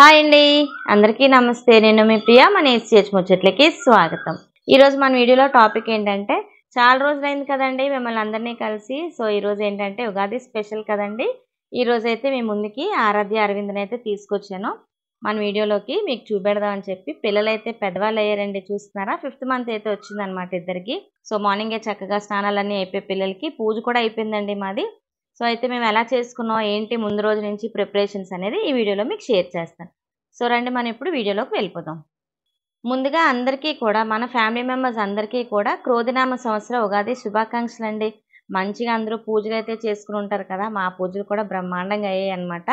hi అండి అందరికీ నమస్తే నేను మీ ప్రియా మన ఏసీహెచ్ ముచ్చట్లకి స్వాగతం ఈరోజు మన వీడియోలో టాపిక్ ఏంటంటే చాలా రోజులైంది కదండి మిమ్మల్ని అందరినీ కలిసి సో ఈరోజు ఏంటంటే ఉగాది స్పెషల్ కదండి ఈరోజు అయితే మీ ముందుకి ఆరాధ్య అరవింద్ని అయితే తీసుకొచ్చాను మన వీడియోలోకి మీకు చూపెడదామని చెప్పి పిల్లలైతే పెద్దవాళ్ళు అయ్యారండి చూస్తున్నారా ఫిఫ్త్ మంత్ అయితే వచ్చిందనమాట ఇద్దరికి సో మార్నింగే చక్కగా స్నానాలన్నీ అయిపోయి పిల్లలకి పూజ కూడా అయిపోయిందండి మాది సో అయితే మేము ఎలా చేసుకున్నాం ఏంటి ముందు రోజు నుంచి ప్రిపరేషన్స్ అనేది ఈ వీడియోలో మీకు షేర్ చేస్తాను సో రండి మనం ఇప్పుడు వీడియోలోకి వెళ్ళిపోదాం ముందుగా అందరికీ కూడా మన ఫ్యామిలీ మెంబర్స్ అందరికీ కూడా క్రోధినామ సంవత్సరం ఉగాది శుభాకాంక్షలు అండి మంచిగా అందరూ పూజలు అయితే చేసుకుని ఉంటారు కదా మా పూజలు కూడా బ్రహ్మాండంగా అయ్యాయి అనమాట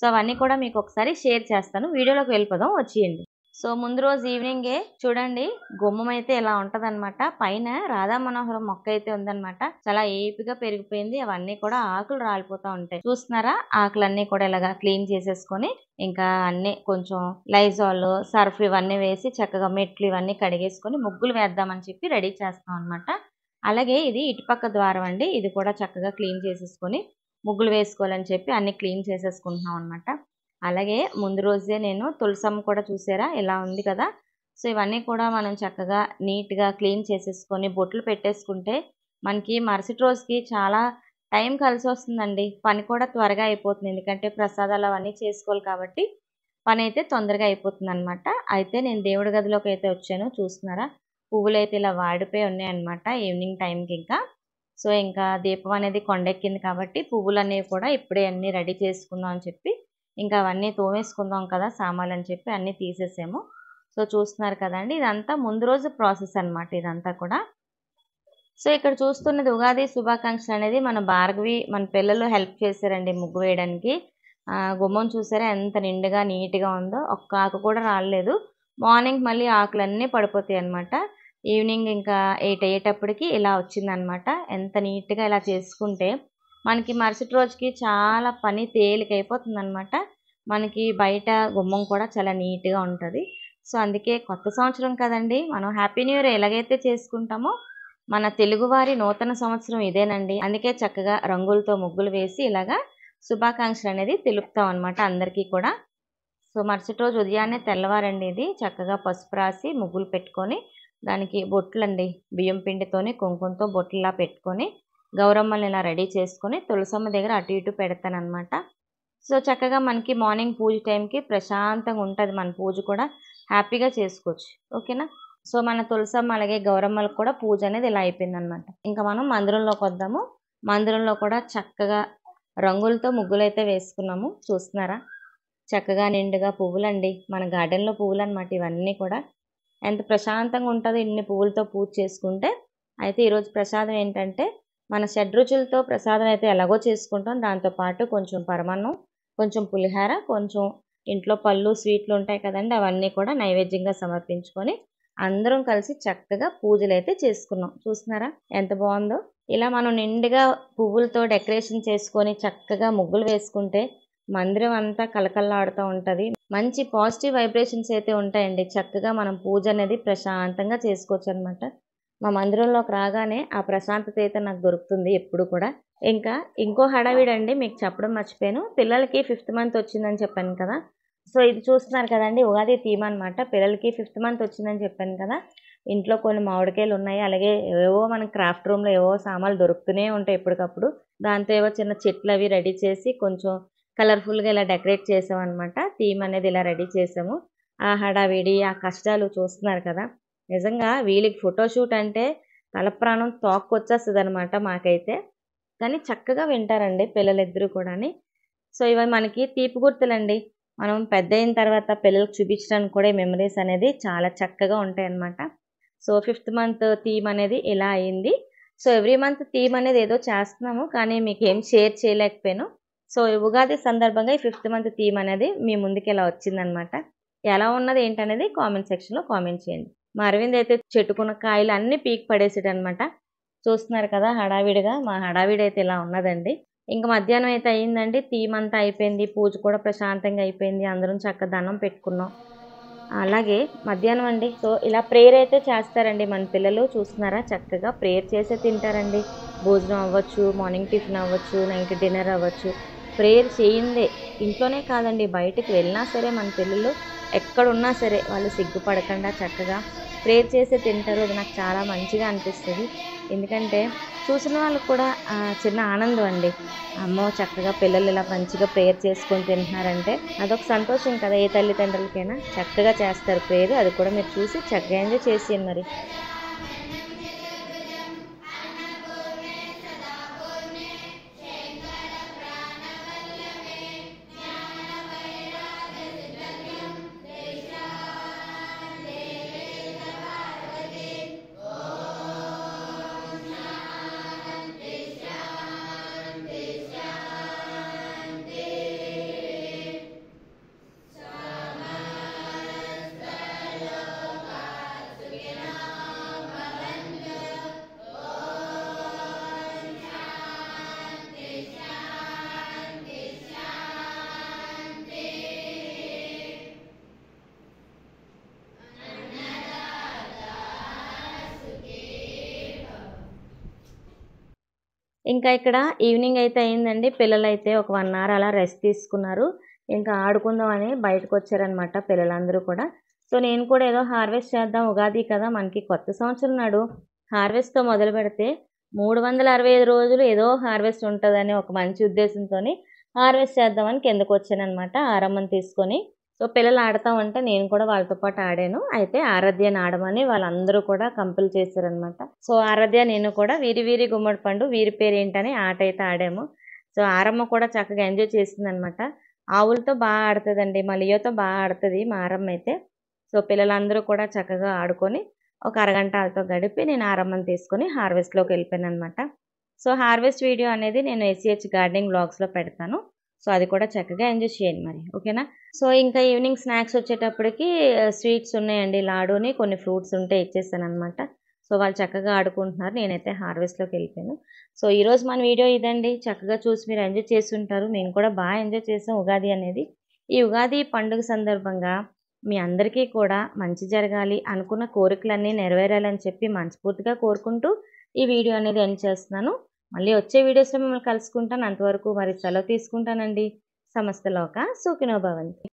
సో అవన్నీ కూడా మీకు ఒకసారి షేర్ చేస్తాను వీడియోలోకి వెళ్ళిపోదాం వచ్చేయండి సో ముందు రోజు ఈవినింగే చూడండి గుమ్మం అయితే ఇలా ఉంటదన్నమాట పైన రాధా మనోహరం మొక్క అయితే ఉందన్నమాట చాలా ఏపీగా పెరిగిపోయింది అవన్నీ కూడా ఆకులు రాలిపోతా ఉంటాయి చూస్తున్నారా ఆకులన్నీ కూడా ఇలాగా క్లీన్ చేసేసుకొని ఇంకా అన్ని కొంచెం లైజాల్ సర్ఫ్ ఇవన్నీ వేసి చక్కగా మెట్లు ఇవన్నీ కడిగేసుకొని ముగ్గులు వేద్దామని చెప్పి రెడీ చేస్తాం అనమాట అలాగే ఇది ఇటుపక్క ద్వారం అండి ఇది కూడా చక్కగా క్లీన్ చేసేసుకొని ముగ్గులు వేసుకోవాలని చెప్పి అన్ని క్లీన్ చేసేసుకుంటున్నాం అనమాట అలాగే ముందు రోజే నేను తులసమ్మ కూడా చూసారా ఇలా ఉంది కదా సో ఇవన్నీ కూడా మనం చక్కగా నీట్గా క్లీన్ చేసేసుకొని బొట్లు పెట్టేసుకుంటే మనకి మరుసటి రోజుకి చాలా టైం కలిసి వస్తుందండి పని కూడా త్వరగా అయిపోతుంది ఎందుకంటే ప్రసాదాలు అవన్నీ చేసుకోవాలి కాబట్టి పని అయితే తొందరగా అయిపోతుంది అనమాట అయితే నేను దేవుడి గదిలోకి అయితే వచ్చాను చూస్తున్నారా పువ్వులు అయితే ఇలా వాడిపోయి ఉన్నాయన్నమాట ఈవినింగ్ టైంకి ఇంకా సో ఇంకా దీపం అనేది కొండెక్కింది కాబట్టి పువ్వులు అనేవి కూడా ఇప్పుడే అన్నీ రెడీ చేసుకుందాం అని చెప్పి ఇంకా అవన్నీ తోమేసుకుందాం కదా సామాన్లు అని చెప్పి అన్నీ తీసేసాము సో చూస్తున్నారు కదండి ఇదంతా ముందు రోజు ప్రాసెస్ అనమాట ఇదంతా కూడా సో ఇక్కడ చూస్తున్నది ఉగాది శుభాకాంక్ష అనేది మన భార్గవి మన పిల్లలు హెల్ప్ చేశారండి ముగ్గు వేయడానికి గుమ్మం చూసారా ఎంత నిండుగా నీట్గా ఉందో ఒక్క ఆకు కూడా రాలేదు మార్నింగ్ మళ్ళీ ఆకులన్నీ పడిపోతాయి అనమాట ఈవినింగ్ ఇంకా ఎయిట్ అయ్యేటప్పటికి ఇలా వచ్చిందనమాట ఎంత నీట్గా ఇలా చేసుకుంటే మనకి మరుసటి రోజుకి చాలా పని తేలికైపోతుంది అనమాట మనకి బయట గుమ్మం కూడా చాలా నీట్గా ఉంటుంది సో అందుకే కొత్త సంవత్సరం కదండి మనం హ్యాపీ న్యూ ఇయర్ ఎలాగైతే చేసుకుంటామో మన తెలుగువారి నూతన సంవత్సరం ఇదేనండి అందుకే చక్కగా రంగులతో ముగ్గులు వేసి ఇలాగా శుభాకాంక్షలు అనేది తెలుపుతాం అనమాట అందరికీ కూడా సో మరుసటి రోజు ఉదయాన్నే తెల్లవారండి ఇది చక్కగా పసుపు రాసి ముగ్గులు పెట్టుకొని దానికి బొట్లండి బియ్యం పిండితోని కుంకుమతో బొట్టలా పెట్టుకొని గౌరమ్మని ఇలా రెడీ చేసుకొని తులసమ్మ దగ్గర అటు ఇటు పెడతానమాట సో చక్కగా మనకి మార్నింగ్ పూజ టైంకి ప్రశాంతంగా ఉంటుంది మన పూజ కూడా హ్యాపీగా చేసుకోవచ్చు ఓకేనా సో మన తులసమ్మ అలాగే గౌరమ్మలకు కూడా పూజ అనేది ఇలా అయిపోయిందనమాట ఇంకా మనం మందిరంలోకి వద్దాము మందిరంలో కూడా చక్కగా రంగులతో ముగ్గులైతే వేసుకున్నాము చూస్తున్నారా చక్కగా నిండుగా పువ్వులండి మన గార్డెన్లో పువ్వులు అనమాట ఇవన్నీ కూడా ఎంత ప్రశాంతంగా ఉంటుందో ఇన్ని పువ్వులతో పూజ చేసుకుంటే అయితే ఈరోజు ప్రసాదం ఏంటంటే మన షడ్రుచులతో ప్రసాదం అయితే ఎలాగో చేసుకుంటాం దాంతోపాటు కొంచెం పరమాన్నం కొంచెం పులిహార కొంచెం ఇంట్లో పళ్ళు స్వీట్లు ఉంటాయి కదండి అవన్నీ కూడా నైవేద్యంగా సమర్పించుకొని అందరం కలిసి చక్కగా పూజలు అయితే చేసుకున్నాం చూస్తున్నారా ఎంత బాగుందో ఇలా మనం నిండుగా పువ్వులతో డెకరేషన్ చేసుకొని చక్కగా ముగ్గులు వేసుకుంటే మందిరం అంతా కలకల్లాడుతూ ఉంటుంది మంచి పాజిటివ్ వైబ్రేషన్స్ అయితే ఉంటాయండి చక్కగా మనం పూజ అనేది ప్రశాంతంగా చేసుకోవచ్చు అనమాట మా మందిరంలోకి రాగానే ఆ ప్రశాంతత అయితే నాకు దొరుకుతుంది ఎప్పుడు కూడా ఇంకా ఇంకో హడావిడండి మీకు చెప్పడం మర్చిపోయాను పిల్లలకి ఫిఫ్త్ మంత్ వచ్చిందని చెప్పాను కదా సో ఇది చూస్తున్నారు కదండి ఉగాది థీమ్ అనమాట పిల్లలకి ఫిఫ్త్ మంత్ వచ్చిందని చెప్పాను కదా ఇంట్లో కొన్ని మామిడికాయలు ఉన్నాయి అలాగే ఏవో మన క్రాఫ్ట్ రూమ్లో ఏవో సామాన్లు దొరుకుతూనే ఉంటాయి ఎప్పటికప్పుడు దాంతో ఏవో చిన్న చెట్లు అవి రెడీ చేసి కొంచెం కలర్ఫుల్గా ఇలా డెకరేట్ చేసామన్నమాట థీమ్ అనేది ఇలా రెడీ చేసాము ఆ హడావిడి ఆ కష్టాలు చూస్తున్నారు కదా నిజంగా వీళ్ళకి ఫోటోషూట్ అంటే తలప్రాణం వచ్చేస్తుంది అనమాట మాకైతే కానీ చక్కగా వింటారండి పిల్లలిద్దరూ కూడాని సో ఇవి మనకి తీపి గుర్తులండి మనం పెద్ద అయిన తర్వాత పిల్లలకు చూపించడానికి కూడా మెమరీస్ అనేది చాలా చక్కగా ఉంటాయి అన్నమాట సో ఫిఫ్త్ మంత్ థీమ్ అనేది ఇలా అయింది సో ఎవ్రీ మంత్ థీమ్ అనేది ఏదో చేస్తున్నాము కానీ మీకు ఏం షేర్ చేయలేకపోయాను సో ఉగాది సందర్భంగా ఈ ఫిఫ్త్ మంత్ థీమ్ అనేది మీ ముందుకు ఇలా వచ్చిందనమాట ఎలా ఉన్నది ఏంటనేది కామెంట్ సెక్షన్లో కామెంట్ చేయండి మా అరవింద్ అయితే చెట్టుకున్న కాయలు అన్నీ పీక్ అనమాట చూస్తున్నారు కదా హడావిడిగా మా హడావిడి అయితే ఇలా ఉన్నదండి ఇంకా మధ్యాహ్నం అయితే అయ్యిందండి తీమంతా అయిపోయింది పూజ కూడా ప్రశాంతంగా అయిపోయింది అందరం చక్క దండం పెట్టుకున్నాం అలాగే మధ్యాహ్నం అండి సో ఇలా ప్రేయర్ అయితే చేస్తారండి మన పిల్లలు చూస్తున్నారా చక్కగా ప్రేయర్ చేసే తింటారండి భోజనం అవ్వచ్చు మార్నింగ్ టిఫిన్ అవ్వచ్చు నైట్ డిన్నర్ అవ్వచ్చు ప్రేయర్ చేయిందే ఇంట్లోనే కాదండి బయటికి వెళ్ళినా సరే మన పిల్లలు ఎక్కడున్నా సరే వాళ్ళు సిగ్గుపడకుండా చక్కగా ప్రేయర్ చేసే తింటారు అది నాకు చాలా మంచిగా అనిపిస్తుంది ఎందుకంటే చూసిన వాళ్ళకు కూడా చిన్న ఆనందం అండి అమ్మో చక్కగా పిల్లలు ఇలా మంచిగా ప్రేయర్ చేసుకొని తింటున్నారంటే అదొక సంతోషం కదా ఏ తల్లిదండ్రులకైనా చక్కగా చేస్తారు ప్రేయర్ అది కూడా మీరు చూసి చక్కగా ఎంజాయ్ చేసి మరి ఇంకా ఇక్కడ ఈవినింగ్ అయితే అయిందండి పిల్లలు అయితే ఒక వన్ అవర్ అలా రెస్ట్ తీసుకున్నారు ఇంకా ఆడుకుందామని బయటకు వచ్చారనమాట పిల్లలందరూ కూడా సో నేను కూడా ఏదో హార్వెస్ట్ చేద్దాం ఉగాది కదా మనకి కొత్త సంవత్సరం నాడు హార్వెస్ట్తో మొదలు పెడితే మూడు వందల అరవై ఐదు రోజులు ఏదో హార్వెస్ట్ ఉంటుందని ఒక మంచి ఉద్దేశంతో హార్వెస్ట్ చేద్దామని కిందకు వచ్చానమాట ఆరంభం తీసుకొని సో పిల్లలు ఆడుతూ ఉంటే నేను కూడా వాళ్ళతో పాటు ఆడాను అయితే ఆరాధ్యని ఆడమని వాళ్ళందరూ కూడా కంపెల్ చేశారనమాట సో ఆరాధ్య నేను కూడా వీరి వీరి గుమ్మడి పండు వీరి పేరు ఏంటని ఆట అయితే ఆడాము సో ఆరమ్మ కూడా చక్కగా ఎంజాయ్ చేసిందనమాట ఆవులతో బాగా ఆడుతుందండి మలియోతో బాగా ఆడుతుంది మా ఆరమ్మ అయితే సో పిల్లలందరూ కూడా చక్కగా ఆడుకొని ఒక అరగంట వాళ్ళతో గడిపి నేను ఆరమ్మను తీసుకొని హార్వెస్ట్లోకి వెళ్ళిపోయాను అనమాట సో హార్వెస్ట్ వీడియో అనేది నేను ఎస్సీహెచ్ గార్డెనింగ్ బ్లాగ్స్లో పెడతాను సో అది కూడా చక్కగా ఎంజాయ్ చేయండి మరి ఓకేనా సో ఇంకా ఈవినింగ్ స్నాక్స్ వచ్చేటప్పటికి స్వీట్స్ ఉన్నాయండి లాడూని కొన్ని ఫ్రూట్స్ ఉంటే ఇచ్చేస్తాను అనమాట సో వాళ్ళు చక్కగా ఆడుకుంటున్నారు నేనైతే హార్వెస్ట్లోకి వెళ్ళిపోయాను సో ఈరోజు మన వీడియో ఇదండి చక్కగా చూసి మీరు ఎంజాయ్ చేసి ఉంటారు మేము కూడా బాగా ఎంజాయ్ చేసాం ఉగాది అనేది ఈ ఉగాది పండుగ సందర్భంగా మీ అందరికీ కూడా మంచి జరగాలి అనుకున్న కోరికలన్నీ నెరవేరాలని చెప్పి మనస్ఫూర్తిగా కోరుకుంటూ ఈ వీడియో అనేది ఎండ్ చేస్తున్నాను మళ్ళీ వచ్చే వీడియోస్లో మిమ్మల్ని కలుసుకుంటాను అంతవరకు మరి సెలవు తీసుకుంటానండి సమస్తలోక సూకినోభవంతి